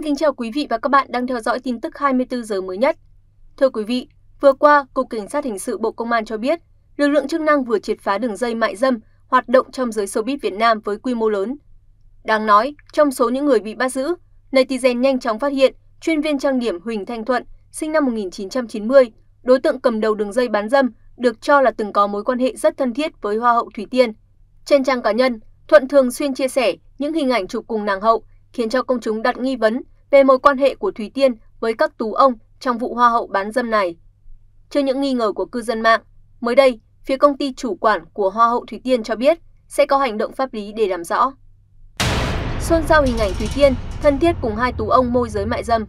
Xin kính chào quý vị và các bạn đang theo dõi tin tức 24 giờ mới nhất. Thưa quý vị, vừa qua, Cục Cảnh sát Hình sự Bộ Công an cho biết, lực lượng chức năng vừa triệt phá đường dây mại dâm hoạt động trong giới showbiz Việt Nam với quy mô lớn. Đáng nói, trong số những người bị bắt giữ, netizen nhanh chóng phát hiện chuyên viên trang điểm Huỳnh Thanh Thuận, sinh năm 1990, đối tượng cầm đầu đường dây bán dâm, được cho là từng có mối quan hệ rất thân thiết với Hoa hậu Thủy Tiên. Trên trang cá nhân, Thuận thường xuyên chia sẻ những hình ảnh chụp cùng nàng hậu khiến cho công chúng đặt nghi vấn về mối quan hệ của Thủy Tiên với các tú ông trong vụ hoa hậu bán dâm này. Trước những nghi ngờ của cư dân mạng, mới đây, phía công ty chủ quản của Hoa hậu Thủy Tiên cho biết sẽ có hành động pháp lý để làm rõ. Xôn xao hình ảnh Thủy Tiên thân thiết cùng hai tú ông môi giới mại dâm.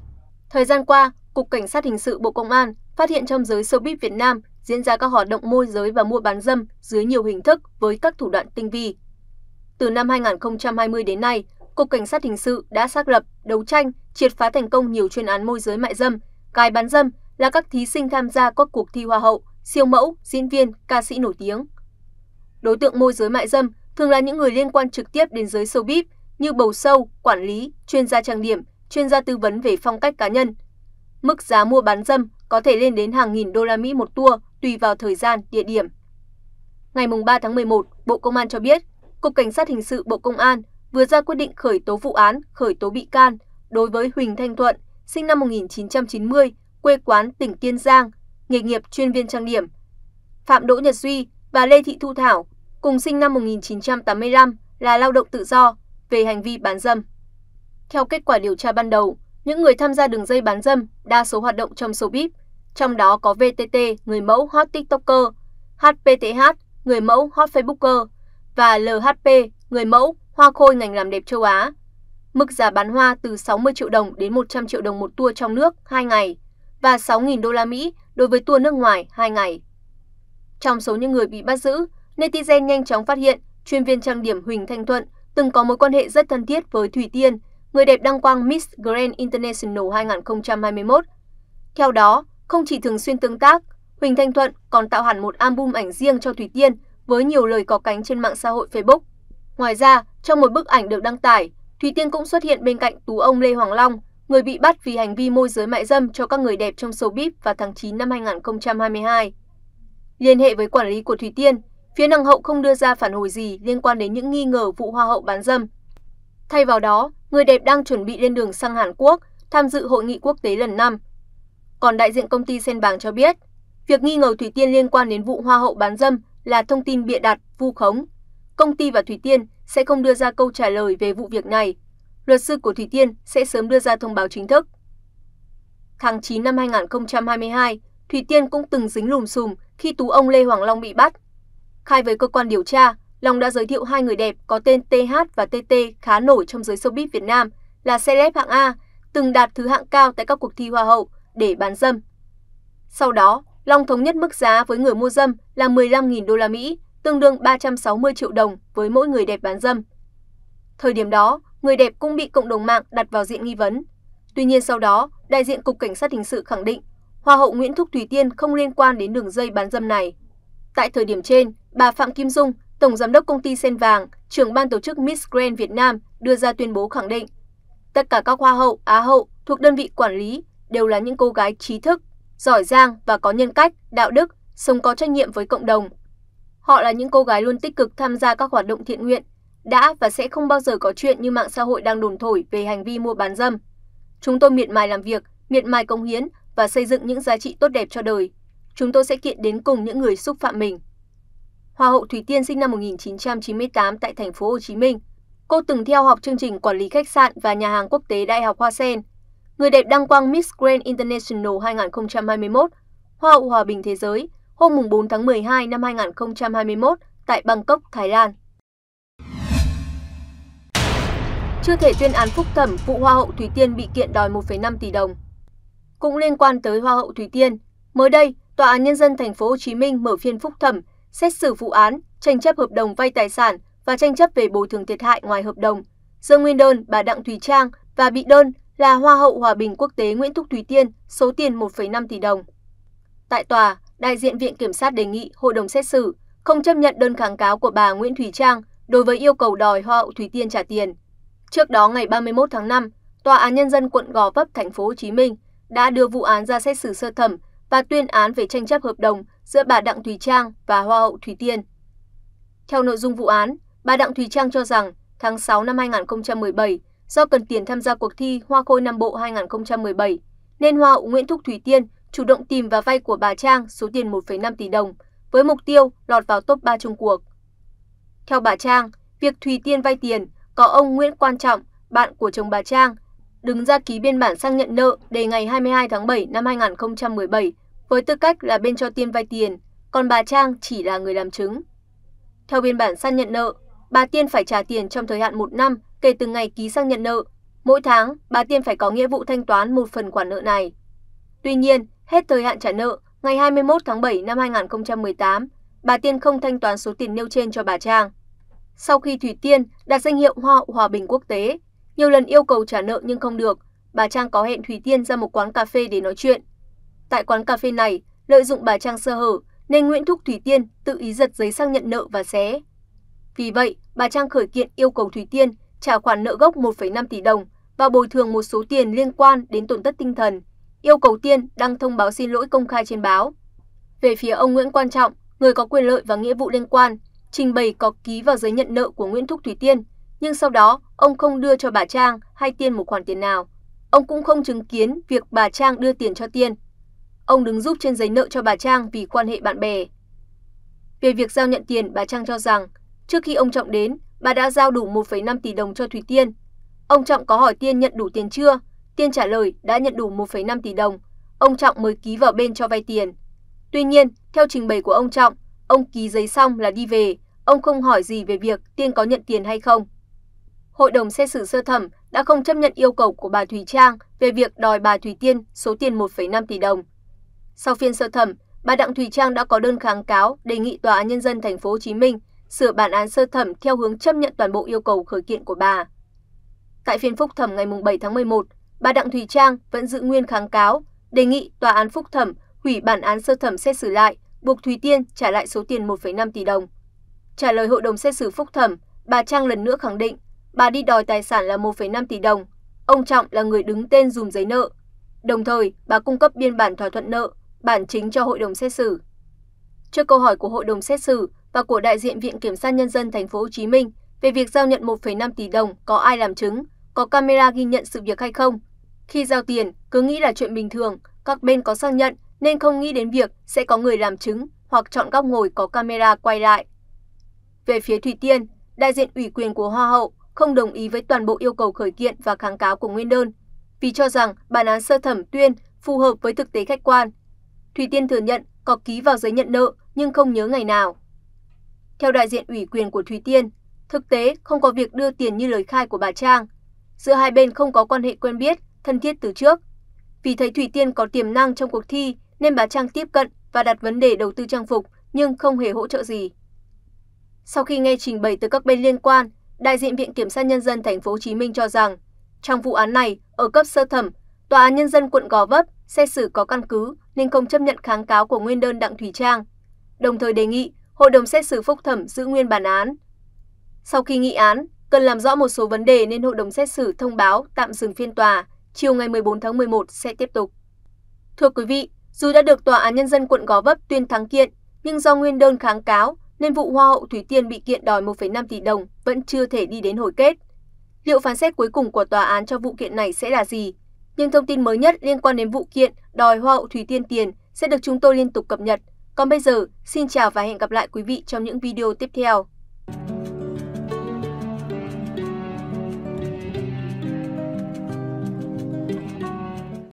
Thời gian qua, Cục Cảnh sát Hình sự Bộ Công an phát hiện trong giới showbiz Việt Nam diễn ra các hoạt động môi giới và mua bán dâm dưới nhiều hình thức với các thủ đoạn tinh vi. Từ năm 2020 đến nay, Cục Cảnh sát Hình sự đã xác lập, đấu tranh, triệt phá thành công nhiều chuyên án môi giới mại dâm, cài bán dâm là các thí sinh tham gia các cuộc thi hoa hậu, siêu mẫu, diễn viên, ca sĩ nổi tiếng. Đối tượng môi giới mại dâm thường là những người liên quan trực tiếp đến giới showbiz như bầu sâu, quản lý, chuyên gia trang điểm, chuyên gia tư vấn về phong cách cá nhân. Mức giá mua bán dâm có thể lên đến hàng nghìn đô la Mỹ một tour tùy vào thời gian, địa điểm. Ngày 3 tháng 11, Bộ Công an cho biết, Cục Cảnh sát Hình sự Bộ Công an vừa ra quyết định khởi tố vụ án khởi tố bị can đối với huỳnh thanh thuận sinh năm 1990, quê quán tỉnh kiên giang nghề nghiệp chuyên viên trang điểm phạm đỗ nhật duy và lê thị thu thảo cùng sinh năm 1985 là lao động tự do về hành vi bán dâm. Theo kết quả điều tra ban đầu, những người tham gia đường dây bán dâm đa số hoạt động trong số showbiz, trong đó có VTT, người mẫu hot TikToker, HPTH, người mẫu hot Facebooker và LHP, người mẫu hoa khôi ngành làm đẹp châu Á. Mức giá bán hoa từ 60 triệu đồng đến 100 triệu đồng một tour trong nước 2 ngày và 6.000 đô la Mỹ đối với tour nước ngoài 2 ngày. Trong số những người bị bắt giữ, netizen nhanh chóng phát hiện chuyên viên trang điểm Huỳnh Thanh Thuận từng có mối quan hệ rất thân thiết với Thủy Tiên, người đẹp đăng quang Miss Grand International 2021. Theo đó, không chỉ thường xuyên tương tác, Huỳnh Thanh Thuận còn tạo hẳn một album ảnh riêng cho Thủy Tiên với nhiều lời có cánh trên mạng xã hội Facebook ngoài ra trong một bức ảnh được đăng tải thủy tiên cũng xuất hiện bên cạnh tú ông lê hoàng long người bị bắt vì hành vi môi giới mại dâm cho các người đẹp trong showbiz vào tháng 9 năm 2022. Liên hệ với quản lý của Thủy Tiên, phía nàng hậu không đưa ra phản hồi gì liên quan đến những nghi ngờ vụ hoa hậu bán dâm. Thay vào đó, người đẹp đang chuẩn bị lên đường sang Hàn Quốc tham dự hội nghị quốc tế lần năm. Còn đại diện công ty Sen Bàng cho biết, việc nghi ngờ Thủy Tiên liên quan đến vụ hoa hậu bán dâm là thông tin bịa đặt, vu khống công ty và Thủy Tiên sẽ không đưa ra câu trả lời về vụ việc này. Luật sư của Thủy Tiên sẽ sớm đưa ra thông báo chính thức. Tháng 9 năm 2022, Thủy Tiên cũng từng dính lùm xùm khi tú ông Lê Hoàng Long bị bắt. Khai với cơ quan điều tra, Long đã giới thiệu hai người đẹp có tên TH và TT khá nổi trong giới showbiz Việt Nam là celeb hạng A, từng đạt thứ hạng cao tại các cuộc thi hoa hậu để bán dâm. Sau đó, Long thống nhất mức giá với người mua dâm là 15.000 đô la Mỹ tương đương 360 triệu đồng với mỗi người đẹp bán dâm. Thời điểm đó, người đẹp cũng bị cộng đồng mạng đặt vào diện nghi vấn. Tuy nhiên sau đó, đại diện Cục Cảnh sát Hình sự khẳng định Hoa hậu Nguyễn Thúc Thủy Tiên không liên quan đến đường dây bán dâm này. Tại thời điểm trên, bà Phạm Kim Dung, Tổng Giám đốc Công ty Sen Vàng, trưởng ban tổ chức Miss Grand Việt Nam đưa ra tuyên bố khẳng định Tất cả các hoa hậu, á hậu thuộc đơn vị quản lý đều là những cô gái trí thức, giỏi giang và có nhân cách, đạo đức, sống có trách nhiệm với cộng đồng, Họ là những cô gái luôn tích cực tham gia các hoạt động thiện nguyện, đã và sẽ không bao giờ có chuyện như mạng xã hội đang đồn thổi về hành vi mua bán dâm. Chúng tôi miệt mài làm việc, miệt mài công hiến và xây dựng những giá trị tốt đẹp cho đời. Chúng tôi sẽ kiện đến cùng những người xúc phạm mình. Hoa hậu Thủy Tiên sinh năm 1998 tại thành phố Hồ Chí Minh. Cô từng theo học chương trình quản lý khách sạn và nhà hàng quốc tế Đại học Hoa Sen. Người đẹp đăng quang Miss Grand International 2021, Hoa hậu Hòa bình Thế giới – hôm 4 tháng 12 năm 2021 tại Bangkok, Thái Lan. Chưa thể tuyên án phúc thẩm vụ Hoa hậu Thủy Tiên bị kiện đòi 1,5 tỷ đồng. Cũng liên quan tới Hoa hậu Thủy Tiên, mới đây, Tòa án Nhân dân Thành phố Hồ Chí Minh mở phiên phúc thẩm xét xử vụ án tranh chấp hợp đồng vay tài sản và tranh chấp về bồi thường thiệt hại ngoài hợp đồng giữa nguyên đơn bà Đặng Thùy Trang và bị đơn là Hoa hậu Hòa bình Quốc tế Nguyễn Thúc thủy Tiên số tiền 1,5 tỷ đồng. Tại tòa, đại diện viện kiểm sát đề nghị hội đồng xét xử không chấp nhận đơn kháng cáo của bà Nguyễn Thủy Trang đối với yêu cầu đòi hoa hậu Thủy Tiên trả tiền. Trước đó ngày 31 tháng 5, Tòa án nhân dân quận Gò Vấp thành phố Hồ Chí Minh đã đưa vụ án ra xét xử sơ thẩm và tuyên án về tranh chấp hợp đồng giữa bà Đặng Thùy Trang và Hoa hậu Thủy Tiên. Theo nội dung vụ án, bà Đặng Thùy Trang cho rằng tháng 6 năm 2017, do cần tiền tham gia cuộc thi Hoa khôi Nam Bộ 2017, nên Hoa hậu Nguyễn Thúc Thủy Tiên chủ động tìm và vay của bà Trang số tiền 1,5 tỷ đồng với mục tiêu lọt vào top 3 chung cuộc. Theo bà Trang, việc Thùy Tiên vay tiền có ông Nguyễn Quan Trọng, bạn của chồng bà Trang, đứng ra ký biên bản sang nhận nợ đề ngày 22 tháng 7 năm 2017 với tư cách là bên cho Tiên vay tiền, còn bà Trang chỉ là người làm chứng. Theo biên bản sang nhận nợ, bà Tiên phải trả tiền trong thời hạn 1 năm kể từ ngày ký sang nhận nợ. Mỗi tháng, bà Tiên phải có nghĩa vụ thanh toán một phần khoản nợ này. Tuy nhiên, Hết thời hạn trả nợ, ngày 21 tháng 7 năm 2018, bà Tiên không thanh toán số tiền nêu trên cho bà Trang. Sau khi Thủy Tiên đạt danh hiệu Hoa hậu Hòa bình quốc tế, nhiều lần yêu cầu trả nợ nhưng không được, bà Trang có hẹn Thủy Tiên ra một quán cà phê để nói chuyện. Tại quán cà phê này, lợi dụng bà Trang sơ hở nên Nguyễn Thúc Thủy Tiên tự ý giật giấy xác nhận nợ và xé. Vì vậy, bà Trang khởi kiện yêu cầu Thủy Tiên trả khoản nợ gốc 1,5 tỷ đồng và bồi thường một số tiền liên quan đến tổn thất tinh thần yêu cầu tiên đăng thông báo xin lỗi công khai trên báo. Về phía ông Nguyễn Quan Trọng, người có quyền lợi và nghĩa vụ liên quan, trình bày có ký vào giấy nhận nợ của Nguyễn Thúc Thủy Tiên, nhưng sau đó ông không đưa cho bà Trang hay Tiên một khoản tiền nào. Ông cũng không chứng kiến việc bà Trang đưa tiền cho Tiên. Ông đứng giúp trên giấy nợ cho bà Trang vì quan hệ bạn bè. Về việc giao nhận tiền, bà Trang cho rằng trước khi ông Trọng đến, bà đã giao đủ 1,5 tỷ đồng cho Thủy Tiên. Ông Trọng có hỏi Tiên nhận đủ tiền chưa tiên trả lời đã nhận đủ một năm tỷ đồng ông trọng mới ký vào bên cho vay tiền tuy nhiên theo trình bày của ông trọng ông ký giấy xong là đi về ông không hỏi gì về việc tiên có nhận tiền hay không hội đồng xét xử sơ thẩm đã không chấp nhận yêu cầu của bà Thủy Trang về việc đòi bà Thủy Tiên số tiền 1,5 tỷ đồng. Sau phiên sơ thẩm, bà Đặng Thủy Trang đã có đơn kháng cáo đề nghị tòa án nhân dân thành phố Hồ Chí Minh sửa bản án sơ thẩm theo hướng chấp nhận toàn bộ yêu cầu khởi kiện của bà. Tại phiên phúc thẩm ngày 7 tháng 11, bà Đặng Thùy Trang vẫn giữ nguyên kháng cáo, đề nghị tòa án phúc thẩm hủy bản án sơ thẩm xét xử lại, buộc Thùy Tiên trả lại số tiền 1,5 tỷ đồng. Trả lời hội đồng xét xử phúc thẩm, bà Trang lần nữa khẳng định bà đi đòi tài sản là 1,5 tỷ đồng, ông Trọng là người đứng tên dùm giấy nợ. Đồng thời, bà cung cấp biên bản thỏa thuận nợ, bản chính cho hội đồng xét xử. Trước câu hỏi của hội đồng xét xử và của đại diện Viện Kiểm sát Nhân dân Thành phố Hồ Chí Minh về việc giao nhận 1,5 tỷ đồng có ai làm chứng, có camera ghi nhận sự việc hay không, khi giao tiền cứ nghĩ là chuyện bình thường các bên có xác nhận nên không nghĩ đến việc sẽ có người làm chứng hoặc chọn góc ngồi có camera quay lại về phía thủy tiên đại diện ủy quyền của hoa hậu không đồng ý với toàn bộ yêu cầu khởi kiện và kháng cáo của nguyên đơn vì cho rằng bản án sơ thẩm tuyên phù hợp với thực tế khách quan thủy tiên thừa nhận có ký vào giấy nhận nợ nhưng không nhớ ngày nào theo đại diện ủy quyền của thủy tiên thực tế không có việc đưa tiền như lời khai của bà trang giữa hai bên không có quan hệ quen biết thân thiết từ trước. Vì thấy Thủy Tiên có tiềm năng trong cuộc thi nên bà Trang tiếp cận và đặt vấn đề đầu tư trang phục nhưng không hề hỗ trợ gì. Sau khi nghe trình bày từ các bên liên quan, đại diện Viện Kiểm sát Nhân dân Thành phố Hồ Chí Minh cho rằng trong vụ án này ở cấp sơ thẩm, Tòa án Nhân dân quận Gò Vấp xét xử có căn cứ nên không chấp nhận kháng cáo của nguyên đơn Đặng thủy Trang, đồng thời đề nghị hội đồng xét xử phúc thẩm giữ nguyên bản án. Sau khi nghị án, cần làm rõ một số vấn đề nên hội đồng xét xử thông báo tạm dừng phiên tòa chiều ngày một bốn tháng một một sẽ tiếp tục thưa quý vị dù đã được tòa án nhân dân quận gò vấp tuyên thắng kiện nhưng do nguyên đơn kháng cáo nên vụ hoa hậu thủy tiên bị kiện đòi một năm tỷ đồng vẫn chưa thể đi đến hồi kết liệu phán xét cuối cùng của tòa án cho vụ kiện này sẽ là gì nhưng thông tin mới nhất liên quan đến vụ kiện đòi hoa hậu thủy tiên tiền sẽ được chúng tôi liên tục cập nhật còn bây giờ xin chào và hẹn gặp lại quý vị trong những video tiếp theo